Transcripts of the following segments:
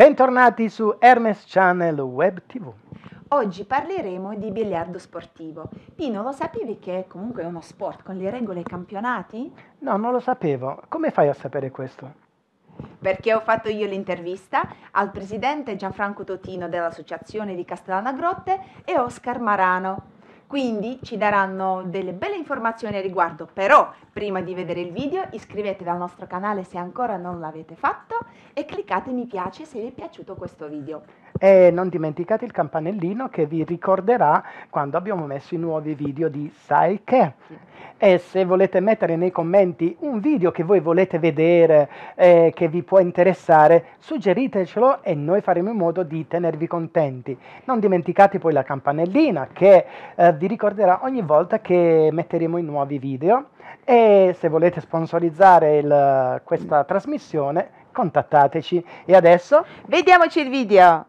Bentornati su Hermes Channel Web TV. Oggi parleremo di biliardo sportivo. Pino, lo sapevi che è comunque uno sport con le regole e campionati? No, non lo sapevo. Come fai a sapere questo? Perché ho fatto io l'intervista al presidente Gianfranco Totino dell'Associazione di Castellana Grotte e Oscar Marano quindi ci daranno delle belle informazioni a riguardo, però prima di vedere il video iscrivetevi al nostro canale se ancora non l'avete fatto e cliccate mi piace se vi è piaciuto questo video. E non dimenticate il campanellino che vi ricorderà quando abbiamo messo i nuovi video di Sai che. E se volete mettere nei commenti un video che voi volete vedere, eh, che vi può interessare, suggeritecelo e noi faremo in modo di tenervi contenti. Non dimenticate poi la campanellina che eh, vi ricorderà ogni volta che metteremo i nuovi video. E se volete sponsorizzare il, questa trasmissione, contattateci. E adesso? Vediamoci il video!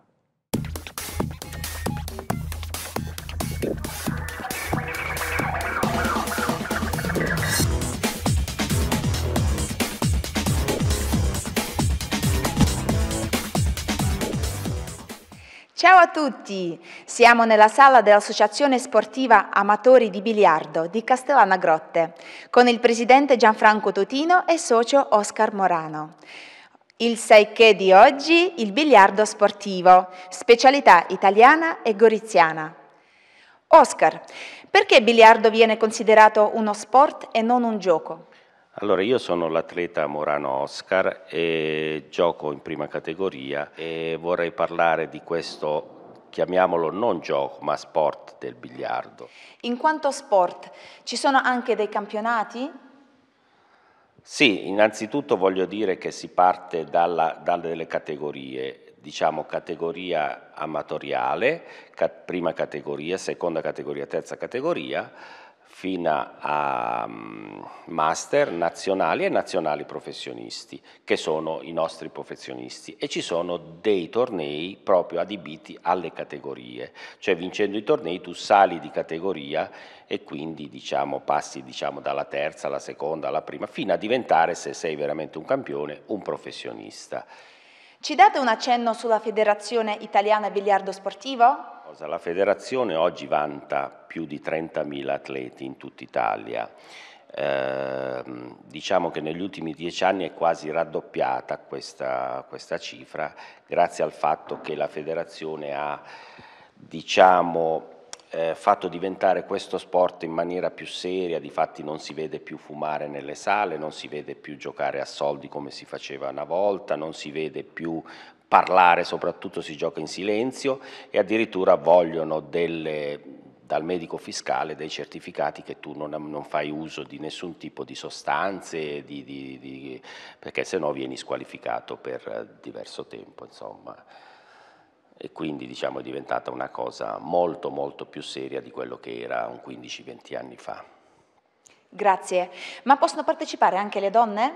Ciao a tutti! Siamo nella sala dell'Associazione Sportiva Amatori di Biliardo di Castellana Grotte con il presidente Gianfranco Totino e socio Oscar Morano. Il 6 che di oggi, il biliardo sportivo, specialità italiana e goriziana. Oscar, perché biliardo viene considerato uno sport e non un gioco? Allora, io sono l'atleta Morano Oscar e gioco in prima categoria e vorrei parlare di questo chiamiamolo non gioco ma sport del biliardo. In quanto sport, ci sono anche dei campionati? Sì, innanzitutto voglio dire che si parte dalla, dalle categorie, diciamo categoria amatoriale, prima categoria, seconda categoria, terza categoria, fino a mm, master nazionali e nazionali professionisti, che sono i nostri professionisti. E ci sono dei tornei proprio adibiti alle categorie, cioè vincendo i tornei tu sali di categoria e quindi diciamo, passi diciamo, dalla terza alla seconda alla prima, fino a diventare, se sei veramente un campione, un professionista. Ci date un accenno sulla Federazione Italiana Biliardo Sportivo? cosa, la federazione oggi vanta più di 30.000 atleti in tutta Italia. Eh, diciamo che negli ultimi dieci anni è quasi raddoppiata questa, questa cifra grazie al fatto che la federazione ha diciamo, eh, fatto diventare questo sport in maniera più seria, di fatti non si vede più fumare nelle sale, non si vede più giocare a soldi come si faceva una volta, non si vede più parlare soprattutto si gioca in silenzio e addirittura vogliono delle, dal medico fiscale dei certificati che tu non, non, fai uso di nessun tipo di sostanze, di, di, di, perché sennò vieni squalificato per diverso tempo. Insomma. E quindi diciamo, è diventata una cosa molto molto più seria di quello che era un 15-20 anni fa. Grazie. Ma possono partecipare anche le donne?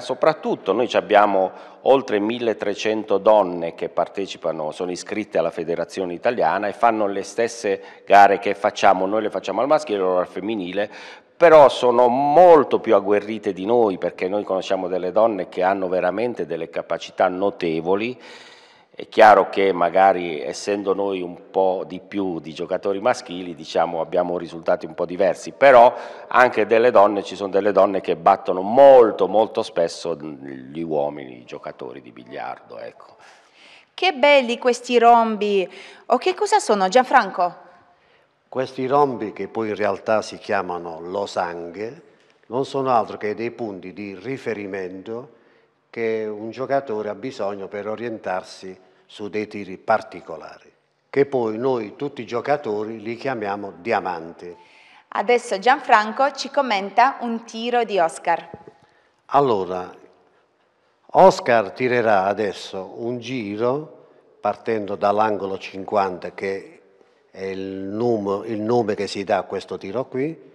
soprattutto noi abbiamo oltre 1300 donne che partecipano, sono iscritte alla federazione italiana e fanno le stesse gare che facciamo, noi le facciamo al maschile e loro al femminile, però sono molto più agguerrite di noi perché noi conosciamo delle donne che hanno veramente delle capacità notevoli è chiaro che magari essendo noi un po' di più di giocatori maschili diciamo, abbiamo risultati un po' diversi, però anche delle donne, ci sono delle donne che battono molto molto spesso gli uomini, i giocatori di biliardo. Ecco. Che belli questi rombi! O che cosa sono Gianfranco? Questi rombi che poi in realtà si chiamano losanghe non sono altro che dei punti di riferimento che un giocatore ha bisogno per orientarsi su dei tiri particolari, che poi noi tutti i giocatori li chiamiamo diamanti. Adesso Gianfranco ci commenta un tiro di Oscar. Allora, Oscar tirerà adesso un giro partendo dall'angolo 50 che è il nome, il nome che si dà a questo tiro qui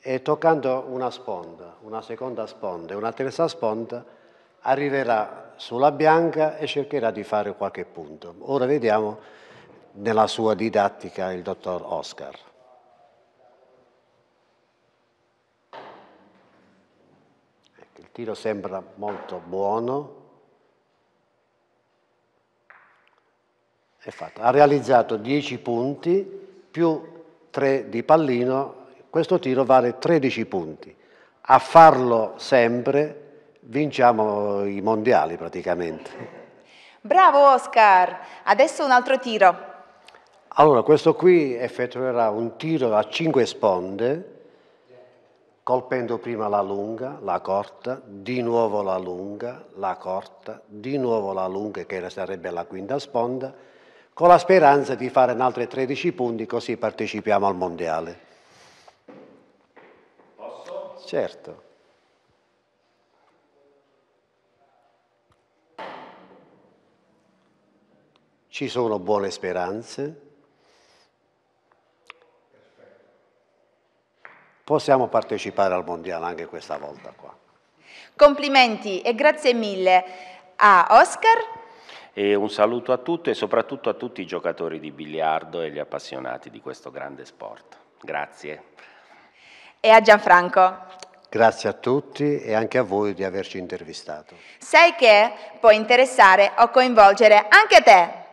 e toccando una sponda, una seconda sponda e una terza sponda arriverà sulla bianca e cercherà di fare qualche punto. Ora vediamo nella sua didattica il dottor Oscar. Ecco, il tiro sembra molto buono. È fatto. Ha realizzato 10 punti più 3 di pallino. Questo tiro vale 13 punti. A farlo sempre vinciamo i mondiali praticamente. Bravo Oscar, adesso un altro tiro. Allora, questo qui effettuerà un tiro a cinque sponde, colpendo prima la lunga, la corta, di nuovo la lunga, la corta, di nuovo la lunga, che sarebbe la quinta sponda, con la speranza di fare in altri 13 punti, così partecipiamo al Mondiale. Posso? Certo. Ci sono buone speranze? Possiamo partecipare al Mondiale anche questa volta qua. Complimenti e grazie mille a Oscar. E un saluto a tutti e soprattutto a tutti i giocatori di biliardo e gli appassionati di questo grande sport. Grazie. E a Gianfranco. Grazie a tutti e anche a voi di averci intervistato. Sai che può interessare o coinvolgere anche te.